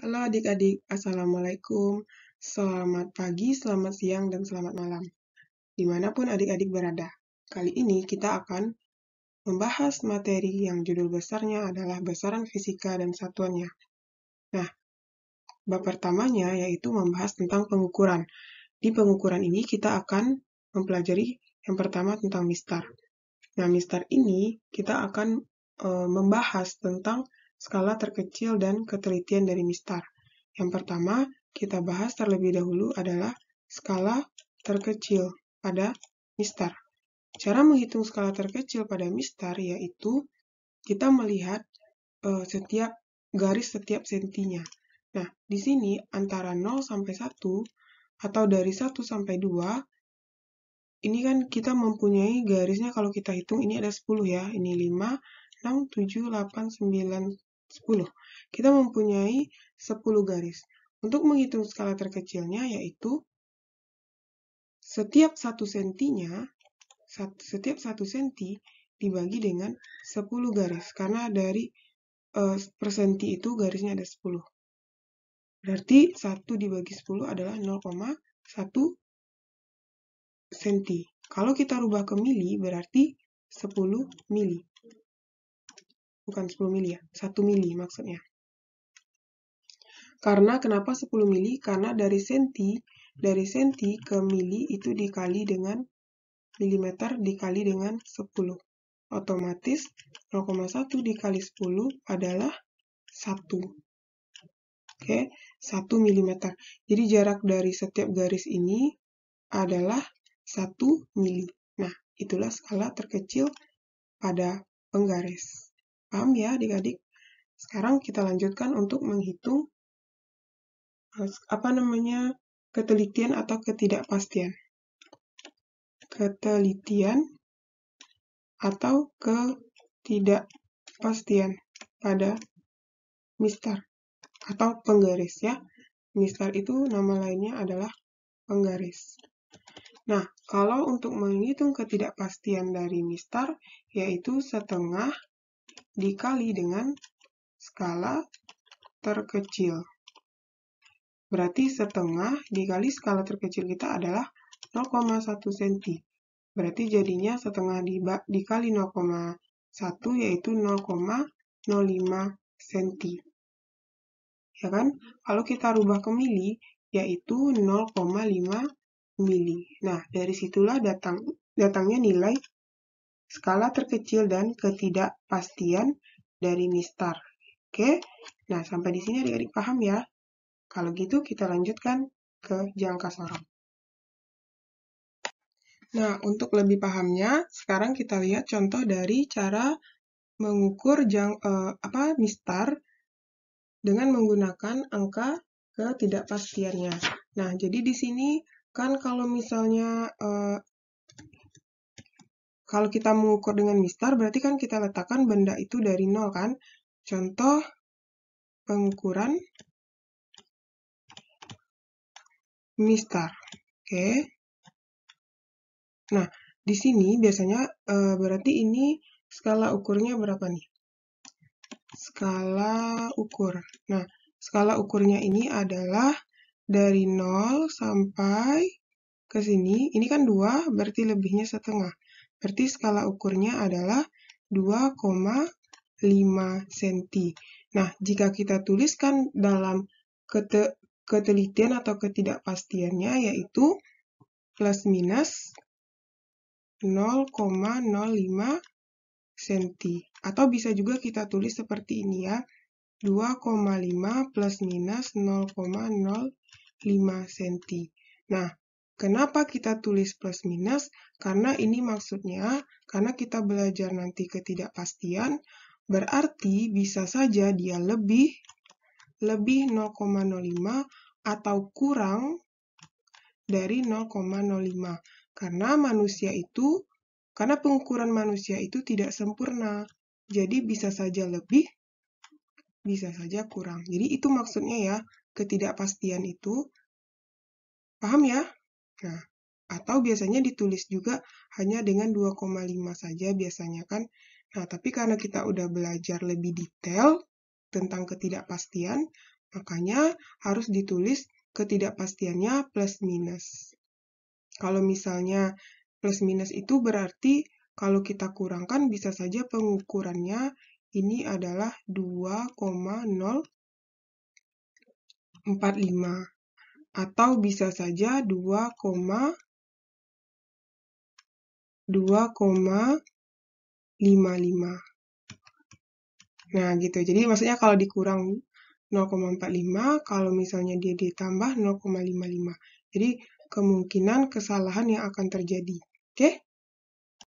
Halo adik-adik, Assalamualaikum. Selamat pagi, selamat siang, dan selamat malam. Dimanapun adik-adik berada. Kali ini kita akan membahas materi yang judul besarnya adalah besaran fisika dan satuannya. Nah, bab pertamanya yaitu membahas tentang pengukuran. Di pengukuran ini kita akan mempelajari yang pertama tentang mistar. Nah, mistar ini kita akan eh, membahas tentang skala terkecil dan ketelitian dari mistar. Yang pertama, kita bahas terlebih dahulu adalah skala terkecil pada mistar. Cara menghitung skala terkecil pada mistar yaitu kita melihat e, setiap garis setiap sentinya. Nah, di sini antara 0 sampai 1 atau dari 1 sampai 2 ini kan kita mempunyai garisnya kalau kita hitung ini ada 10 ya. Ini 5, 6, 7, 8, 9, 10. Kita mempunyai 10 garis. Untuk menghitung skala terkecilnya yaitu setiap 1 sentinya setiap 1 senti dibagi dengan 10 garis karena dari uh, eh, persenti itu garisnya ada 10. Berarti 1 dibagi 10 adalah 0,1 senti. Kalau kita rubah ke mili berarti 10 mili bukan 10 mili ya, 1 mili maksudnya. Karena kenapa 10 mili? Karena dari senti, dari senti ke mili itu dikali dengan milimeter dikali dengan 10. Otomatis 0,1 dikali 10 adalah 1. Oke, 1 mm. Jadi jarak dari setiap garis ini adalah 1 mili. Nah, itulah skala terkecil pada penggaris. Paham ya adik-adik? Sekarang kita lanjutkan untuk menghitung eh, apa namanya ketelitian atau ketidakpastian. Ketelitian atau ketidakpastian pada mister atau penggaris ya. Mister itu nama lainnya adalah penggaris. Nah, kalau untuk menghitung ketidakpastian dari mister, yaitu setengah dikali dengan skala terkecil. Berarti setengah dikali skala terkecil kita adalah 0,1 cm. Berarti jadinya setengah dikali 0,1 yaitu 0,05 cm. Ya kan? Kalau kita rubah ke mili, yaitu 0,5 mili. Nah, dari situlah datang datangnya nilai skala terkecil dan ketidakpastian dari mistar. Oke, nah sampai di sini adik-adik paham ya? Kalau gitu kita lanjutkan ke jangka sorong. Nah, untuk lebih pahamnya, sekarang kita lihat contoh dari cara mengukur jang, eh, apa mistar dengan menggunakan angka ketidakpastiannya. Nah, jadi di sini kan kalau misalnya eh, kalau kita mengukur dengan mistar, berarti kan kita letakkan benda itu dari nol kan? Contoh pengukuran mistar. Oke. Okay. Nah, di sini biasanya e, berarti ini skala ukurnya berapa nih? Skala ukur. Nah, skala ukurnya ini adalah dari 0 sampai ke sini. Ini kan dua, berarti lebihnya setengah. Berarti skala ukurnya adalah 2,5 cm. Nah, jika kita tuliskan dalam kete ketelitian atau ketidakpastiannya yaitu plus minus 0,05 cm. Atau bisa juga kita tulis seperti ini ya, 2,5 plus minus 0,05 cm. Nah, Kenapa kita tulis plus minus? Karena ini maksudnya, karena kita belajar nanti ketidakpastian, berarti bisa saja dia lebih lebih 0,05 atau kurang dari 0,05. Karena manusia itu, karena pengukuran manusia itu tidak sempurna. Jadi bisa saja lebih, bisa saja kurang. Jadi itu maksudnya ya, ketidakpastian itu. Paham ya? Nah, Atau biasanya ditulis juga hanya dengan 2,5 saja biasanya kan. Nah, tapi karena kita udah belajar lebih detail tentang ketidakpastian, makanya harus ditulis ketidakpastiannya plus minus. Kalau misalnya plus minus itu berarti kalau kita kurangkan bisa saja pengukurannya ini adalah 2,045 atau bisa saja 2, 2,55. Nah, gitu. Jadi maksudnya kalau dikurang 0,45, kalau misalnya dia ditambah 0,55. Jadi kemungkinan kesalahan yang akan terjadi. Oke? Okay?